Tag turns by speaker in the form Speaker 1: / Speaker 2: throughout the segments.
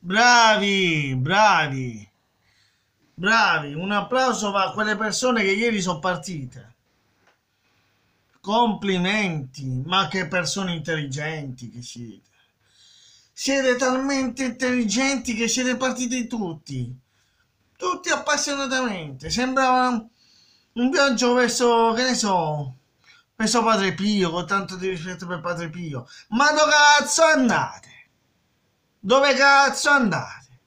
Speaker 1: Bravi, bravi, bravi. Un applauso va a quelle persone che ieri sono partite. Complimenti, ma che persone intelligenti che siete. Siete talmente intelligenti che siete partiti tutti, tutti appassionatamente. Sembrava un viaggio verso, che ne so, verso Padre Pio, con tanto di rispetto per Padre Pio. Ma dove cazzo andate? Dove cazzo andate?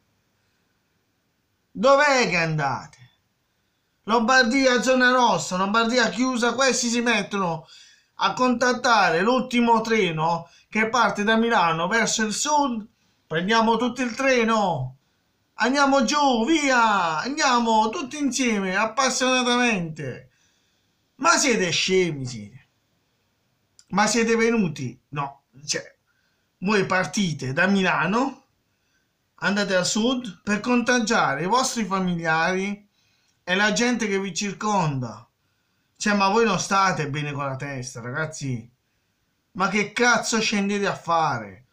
Speaker 1: Dov'è che andate? Lombardia zona rossa, Lombardia chiusa, questi si mettono a contattare l'ultimo treno che parte da Milano verso il sud. Prendiamo tutto il treno. Andiamo giù, via! Andiamo tutti insieme, appassionatamente. Ma siete scemi, siete. Ma siete venuti? No, cioè, voi partite da Milano, andate a sud per contagiare i vostri familiari e la gente che vi circonda. Cioè, ma voi non state bene con la testa, ragazzi. Ma che cazzo scendete a fare?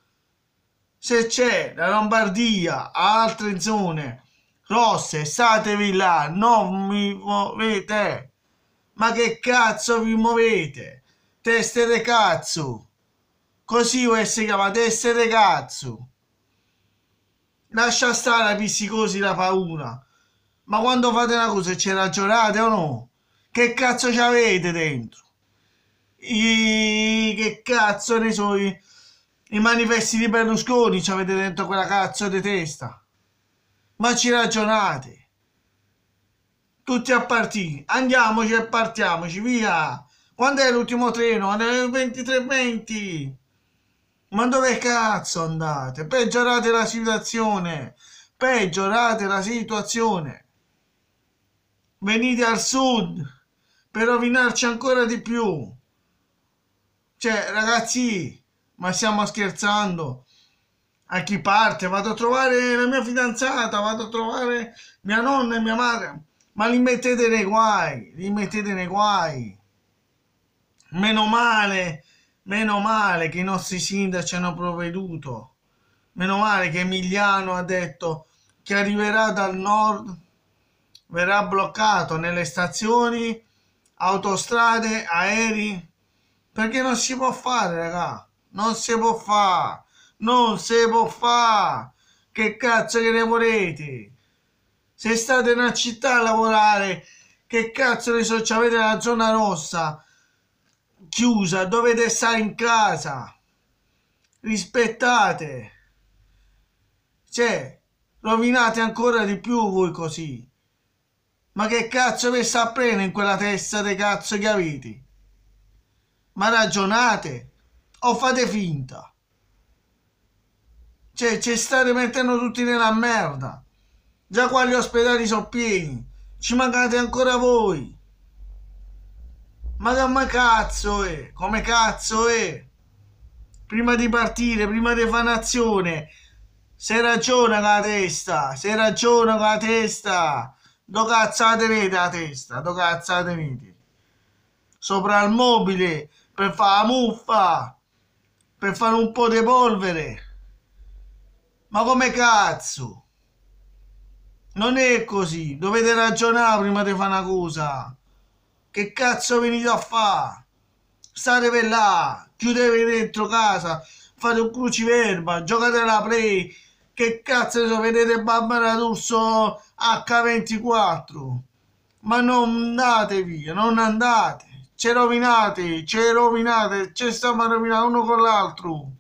Speaker 1: Se c'è la Lombardia, altre zone rosse, statevi là, non mi muovete. Ma che cazzo vi muovete? Teste de cazzo! Così voi si chiamate essere cazzo. Lascia stare la psicosi, la paura. Ma quando fate una cosa ci ragionate o no? Che cazzo ci avete dentro? I... Che cazzo ne so i... I manifesti di Berlusconi ci avete dentro quella cazzo di testa. Ma ci ragionate. Tutti a partire. Andiamoci e partiamoci, via. Quando è l'ultimo treno? Andiamo 23.20. Ma dove cazzo andate? Peggiorate la situazione! Peggiorate la situazione! Venite al sud per rovinarci ancora di più! Cioè, ragazzi, ma stiamo scherzando? A chi parte? Vado a trovare la mia fidanzata, vado a trovare mia nonna e mia madre. Ma li mettete nei guai, li mettete nei guai. Meno male Meno male che i nostri sindaci hanno provveduto. Meno male che Emiliano ha detto che arriverà dal nord, verrà bloccato nelle stazioni, autostrade, aerei. Perché non si può fare, raga. Non si può fare. Non si può fare. Che cazzo che ne volete? Se state in una città a lavorare, che cazzo ne so, avete la zona rossa chiusa, dovete stare in casa, rispettate, cioè rovinate ancora di più voi così. Ma che cazzo vi sta prendendo in quella testa di cazzo che avete? Ma ragionate o fate finta? Cioè, ci state mettendo tutti nella merda. Già qua gli ospedali sono pieni. Ci mancate ancora voi. Ma come cazzo è? Come cazzo è? Prima di partire, prima di fare un'azione, se ragiona con la testa, se ragiona con la testa, do cazzo la tenete la testa, do cazzo la tenete. Sopra il mobile, per fare la muffa, per fare un po' di polvere. Ma come cazzo? Non è così, dovete ragionare prima di fare una cosa. Che cazzo venite a fare? State per là, chiudetevi dentro casa, fate un cruciverba, giocate alla play. Che cazzo so, vedete Barbara D'Urso H24? Ma non andate via, non andate. Ci rovinate, ci rovinate, ci stiamo rovinando uno con l'altro.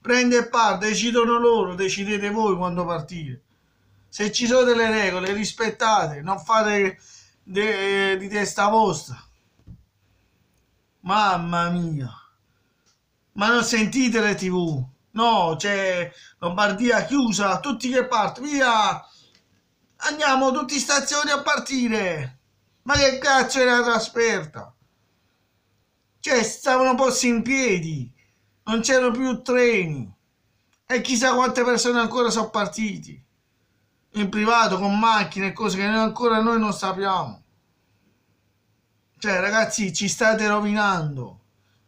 Speaker 1: Prende parte, decidono loro, decidete voi quando partire. Se ci sono delle regole, rispettate, non fate Che de, di testa vostra. Mamma mia. Ma non sentite le tv? No, c'è Lombardia chiusa, tutti che partono, via! Andiamo tutti in stazione a partire! Ma che cazzo era la trasferta? Cioè, stavano posti in piedi, non c'erano più treni e chissà quante persone ancora sono partiti in privato con macchine e cose che ancora noi non sappiamo. Cioè, ragazzi, ci state rovinando.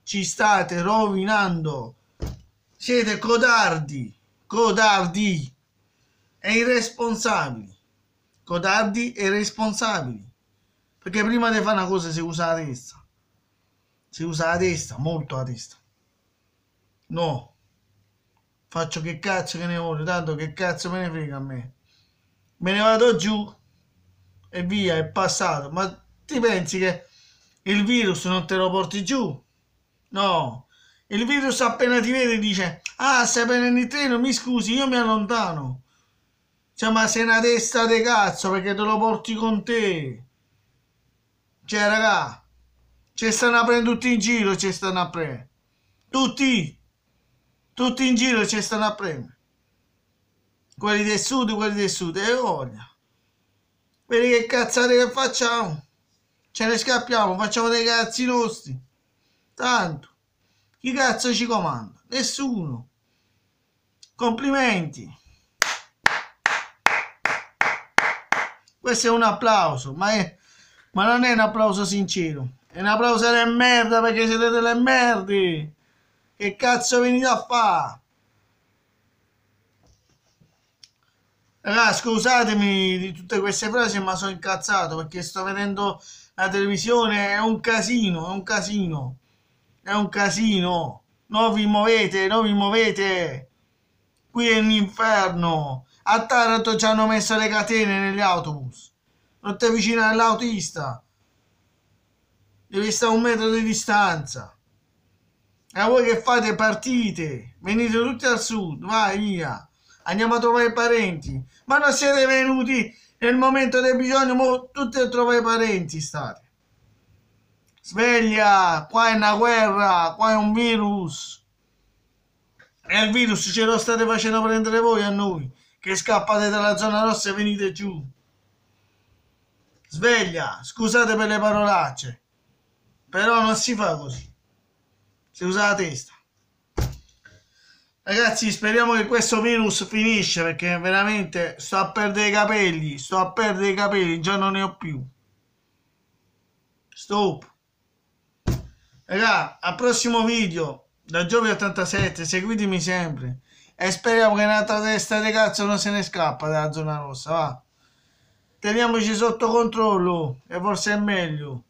Speaker 1: Ci state rovinando. Siete codardi, codardi e irresponsabili. Codardi e responsabili. Perché prima di fare una cosa si usa la testa. Si usa la testa, molto la testa. No. Faccio che cazzo che ne voglio, tanto che cazzo me ne frega a me me ne vado giù e via, è passato. Ma ti pensi che il virus non te lo porti giù? No, il virus appena ti vede dice, ah, stai prendendo il treno, mi scusi, io mi allontano. Cioè, ma sei una testa di cazzo perché te lo porti con te. Cioè, raga, ci stanno a prendere tutti in giro, ci stanno a prendere. Tutti, tutti in giro ci stanno a prendere quelli del sud, quelli del sud, e voglia. Vedi che cazzate che facciamo? Ce ne scappiamo, facciamo dei cazzi nostri. Tanto. Chi cazzo ci comanda? Nessuno. Complimenti. Questo è un applauso, ma, è, ma non è un applauso sincero. È un applauso delle merda perché siete delle merde. Che cazzo venite a fare? Ragazzi, scusatemi di tutte queste frasi, ma sono incazzato perché sto vedendo la televisione, è un casino, è un casino, è un casino. Non vi muovete, non vi muovete. Qui è un inferno. A Taranto ci hanno messo le catene negli autobus. Non ti avvicinare all'autista. Devi stare a un metro di distanza. E a voi che fate partite? Venite tutti al sud, vai via andiamo a trovare i parenti. Ma non siete venuti nel momento del bisogno, mo tutti a trovare i parenti state. Sveglia, qua è una guerra, qua è un virus. E il virus ce lo state facendo prendere voi a noi, che scappate dalla zona rossa e venite giù. Sveglia, scusate per le parolacce, però non si fa così. Si usa la testa. Ragazzi, speriamo che questo virus finisce perché veramente sto a perdere i capelli, sto a perdere i capelli, già non ne ho più. Stop. Raga, al prossimo video da Giove 87, seguitemi sempre e speriamo che un'altra testa di cazzo non se ne scappa dalla zona rossa, va. Teniamoci sotto controllo e forse è meglio.